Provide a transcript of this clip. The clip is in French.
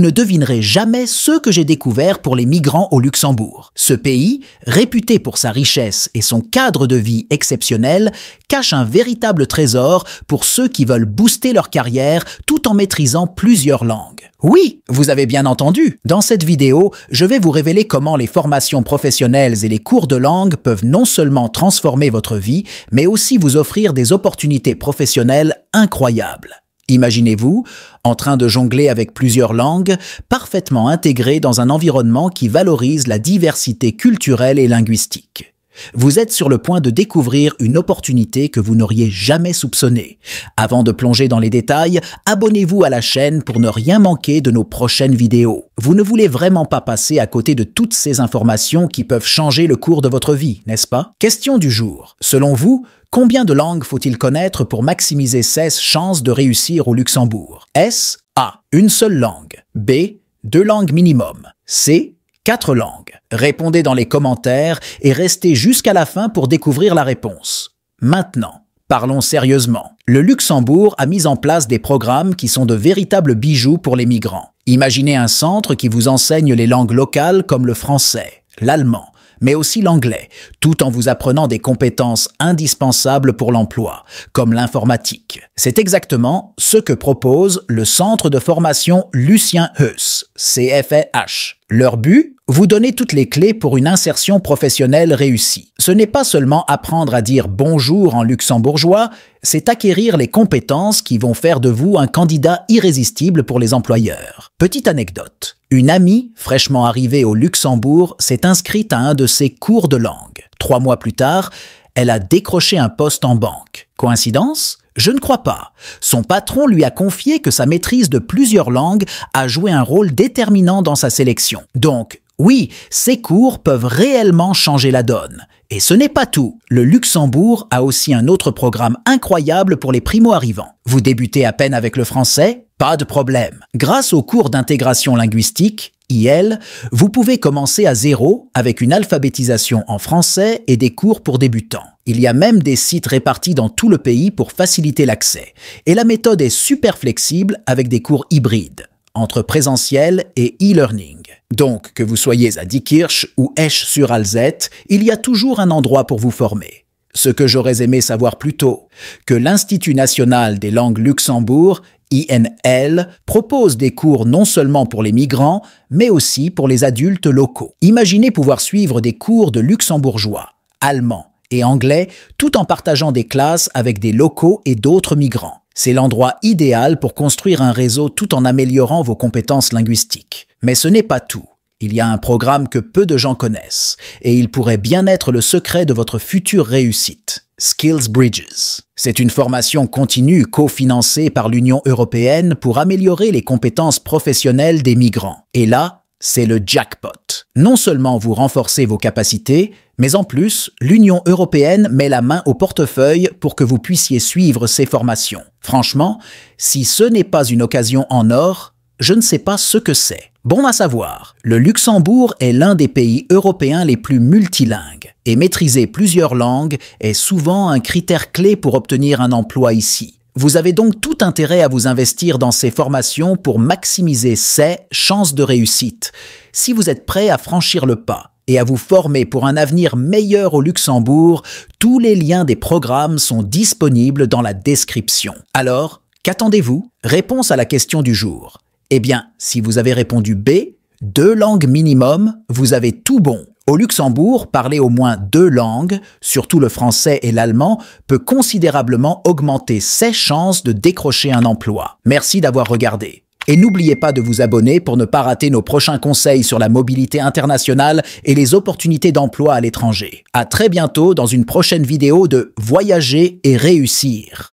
vous ne devinerez jamais ce que j'ai découvert pour les migrants au Luxembourg. Ce pays, réputé pour sa richesse et son cadre de vie exceptionnel, cache un véritable trésor pour ceux qui veulent booster leur carrière tout en maîtrisant plusieurs langues. Oui, vous avez bien entendu. Dans cette vidéo, je vais vous révéler comment les formations professionnelles et les cours de langue peuvent non seulement transformer votre vie, mais aussi vous offrir des opportunités professionnelles incroyables. Imaginez-vous en train de jongler avec plusieurs langues, parfaitement intégré dans un environnement qui valorise la diversité culturelle et linguistique. Vous êtes sur le point de découvrir une opportunité que vous n'auriez jamais soupçonnée. Avant de plonger dans les détails, abonnez-vous à la chaîne pour ne rien manquer de nos prochaines vidéos. Vous ne voulez vraiment pas passer à côté de toutes ces informations qui peuvent changer le cours de votre vie, n'est-ce pas Question du jour. Selon vous, combien de langues faut-il connaître pour maximiser ses chances de réussir au Luxembourg S. A. Une seule langue. B. Deux langues minimum. C. Quatre langues. Répondez dans les commentaires et restez jusqu'à la fin pour découvrir la réponse. Maintenant, parlons sérieusement. Le Luxembourg a mis en place des programmes qui sont de véritables bijoux pour les migrants. Imaginez un centre qui vous enseigne les langues locales comme le français, l'allemand, mais aussi l'anglais, tout en vous apprenant des compétences indispensables pour l'emploi, comme l'informatique. C'est exactement ce que propose le centre de formation Lucien Heuss, CFEH, leur but Vous donner toutes les clés pour une insertion professionnelle réussie. Ce n'est pas seulement apprendre à dire bonjour en luxembourgeois, c'est acquérir les compétences qui vont faire de vous un candidat irrésistible pour les employeurs. Petite anecdote. Une amie, fraîchement arrivée au Luxembourg, s'est inscrite à un de ses cours de langue. Trois mois plus tard, elle a décroché un poste en banque. Coïncidence Je ne crois pas. Son patron lui a confié que sa maîtrise de plusieurs langues a joué un rôle déterminant dans sa sélection. Donc, oui, ces cours peuvent réellement changer la donne. Et ce n'est pas tout. Le Luxembourg a aussi un autre programme incroyable pour les primo-arrivants. Vous débutez à peine avec le français Pas de problème. Grâce aux cours d'intégration linguistique, vous pouvez commencer à zéro avec une alphabétisation en français et des cours pour débutants. Il y a même des sites répartis dans tout le pays pour faciliter l'accès. Et la méthode est super flexible avec des cours hybrides entre présentiel et e-learning. Donc, que vous soyez à Diekirch ou Esch-sur-Alzette, il y a toujours un endroit pour vous former. Ce que j'aurais aimé savoir plus tôt, que l'Institut national des langues Luxembourg INL propose des cours non seulement pour les migrants, mais aussi pour les adultes locaux. Imaginez pouvoir suivre des cours de luxembourgeois, allemand et anglais tout en partageant des classes avec des locaux et d'autres migrants. C'est l'endroit idéal pour construire un réseau tout en améliorant vos compétences linguistiques. Mais ce n'est pas tout. Il y a un programme que peu de gens connaissent, et il pourrait bien être le secret de votre future réussite. Skills Bridges. C'est une formation continue cofinancée par l'Union européenne pour améliorer les compétences professionnelles des migrants. Et là, c'est le jackpot. Non seulement vous renforcez vos capacités, mais en plus, l'Union européenne met la main au portefeuille pour que vous puissiez suivre ces formations. Franchement, si ce n'est pas une occasion en or, je ne sais pas ce que c'est. Bon à savoir, le Luxembourg est l'un des pays européens les plus multilingues, et maîtriser plusieurs langues est souvent un critère clé pour obtenir un emploi ici. Vous avez donc tout intérêt à vous investir dans ces formations pour maximiser ces chances de réussite, si vous êtes prêt à franchir le pas et à vous former pour un avenir meilleur au Luxembourg, tous les liens des programmes sont disponibles dans la description. Alors, qu'attendez-vous Réponse à la question du jour. Eh bien, si vous avez répondu B, deux langues minimum, vous avez tout bon. Au Luxembourg, parler au moins deux langues, surtout le français et l'allemand, peut considérablement augmenter ses chances de décrocher un emploi. Merci d'avoir regardé. Et n'oubliez pas de vous abonner pour ne pas rater nos prochains conseils sur la mobilité internationale et les opportunités d'emploi à l'étranger. À très bientôt dans une prochaine vidéo de Voyager et réussir.